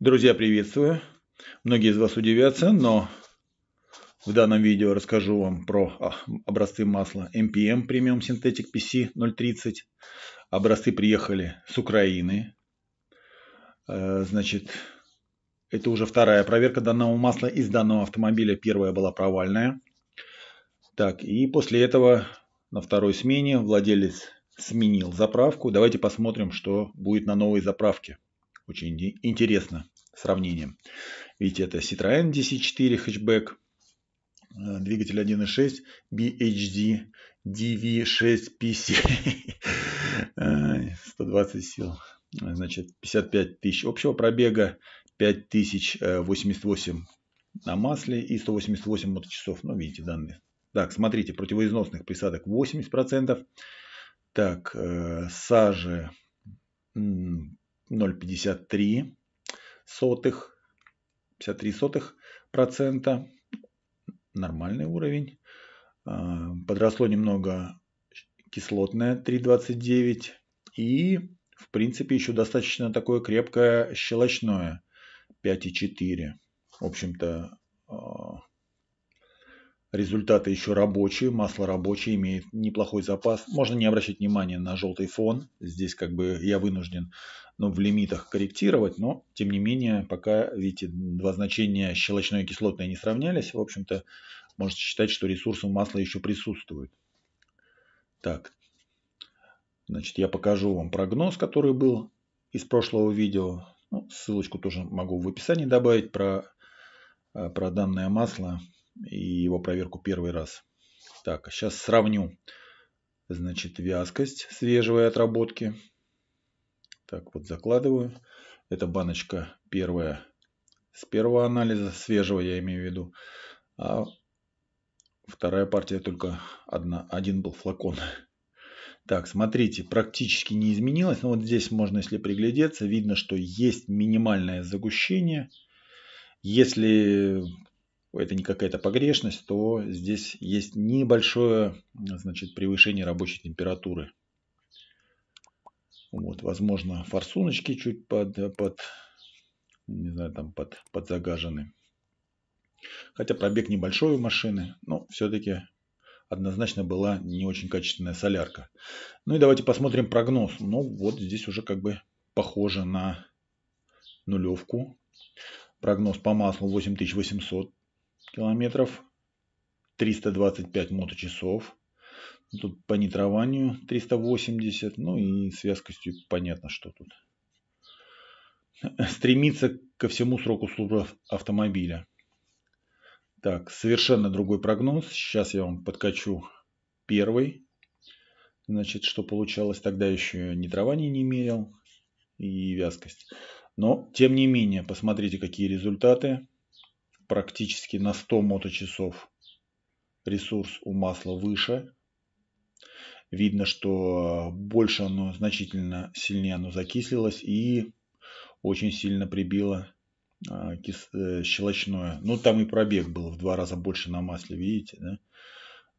Друзья, приветствую! Многие из вас удивятся, но в данном видео расскажу вам про а, образцы масла MPM Premium Synthetic PC 030. Образцы приехали с Украины. Э, значит, это уже вторая проверка данного масла из данного автомобиля. Первая была провальная. Так, и после этого на второй смене владелец сменил заправку. Давайте посмотрим, что будет на новой заправке. Очень интересно сравнение. Видите, это Citroen DC4 хэтчбэк, э, двигатель 1.6, BHD, DV6PC, 120 сил, значит 55 тысяч общего пробега, 5088 э, на масле и 188 моточасов. Ну, видите данные. Так, смотрите, противоизносных присадок 80%. Так, э, сажи 0,53 сотых, 53 сотых процента. Нормальный уровень. А, подросло немного кислотное 3,29 и в принципе еще достаточно такое крепкое щелочное 5,4. В общем-то а, Результаты еще рабочие, масло рабочее, имеет неплохой запас. Можно не обращать внимания на желтый фон. Здесь как бы я вынужден ну, в лимитах корректировать, но тем не менее, пока, видите, два значения щелочное и кислотное не сравнялись, в общем-то, можете считать, что ресурсы масла еще присутствуют. Так, значит, я покажу вам прогноз, который был из прошлого видео. Ну, ссылочку тоже могу в описании добавить про, э, про данное масло и его проверку первый раз. Так, сейчас а сравню. Значит, вязкость свежевой отработки. Так, вот закладываю. Это баночка первая с первого анализа, свежего я имею в виду. А вторая партия только одна, один был флакон. Так, смотрите, практически не изменилось. Но вот здесь можно, если приглядеться, видно, что есть минимальное загущение. Если это не какая-то погрешность, то здесь есть небольшое значит, превышение рабочей температуры. Вот, возможно, форсуночки чуть под, под, не знаю, там под, под загажены. Хотя пробег небольшой у машины, но все-таки однозначно была не очень качественная солярка. Ну и давайте посмотрим прогноз. Ну вот здесь уже как бы похоже на нулевку. Прогноз по маслу 8800 километров, 325 моточасов. Тут по нитрованию 380, ну и с вязкостью понятно, что тут. стремиться ко всему сроку службы автомобиля. Так, совершенно другой прогноз. Сейчас я вам подкачу первый. Значит, что получалось, тогда еще нитрование не мерил и вязкость. Но, тем не менее, посмотрите, какие результаты практически на 100 моточасов ресурс у масла выше. Видно, что больше оно, значительно сильнее оно закислилось и очень сильно прибило а, э, щелочное. Ну, там и пробег был в два раза больше на масле, видите,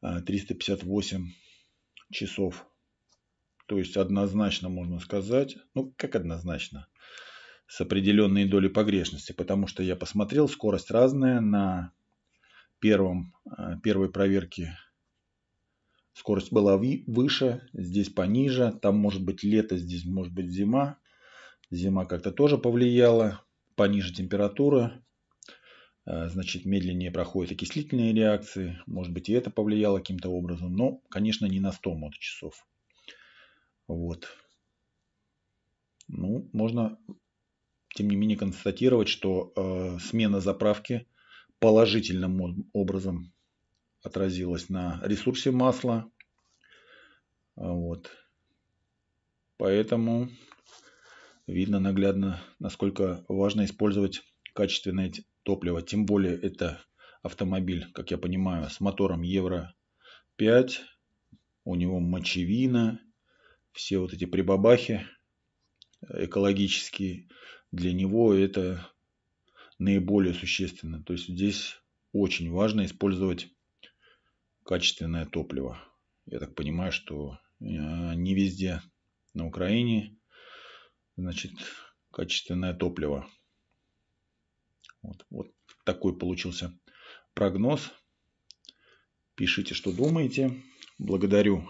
да? 358 а, часов. То есть однозначно можно сказать, ну как однозначно, с определенной долей погрешности, потому что я посмотрел, скорость разная на первом, э, первой проверке скорость была выше, здесь пониже, там может быть лето, здесь может быть зима. Зима как-то тоже повлияла, пониже температура, э, значит медленнее проходят окислительные реакции, может быть и это повлияло каким-то образом, но, конечно, не на 100 моточасов. Вот. Ну, можно тем не менее констатировать, что э, смена заправки положительным образом отразилась на ресурсе масла. Вот. Поэтому видно наглядно, насколько важно использовать качественное топливо. Тем более это автомобиль, как я понимаю, с мотором Евро 5. У него мочевина, все вот эти прибабахи экологические, для него это наиболее существенно. То есть здесь очень важно использовать качественное топливо. Я так понимаю, что а, не везде на Украине значит, качественное топливо. Вот, вот такой получился прогноз. Пишите, что думаете. Благодарю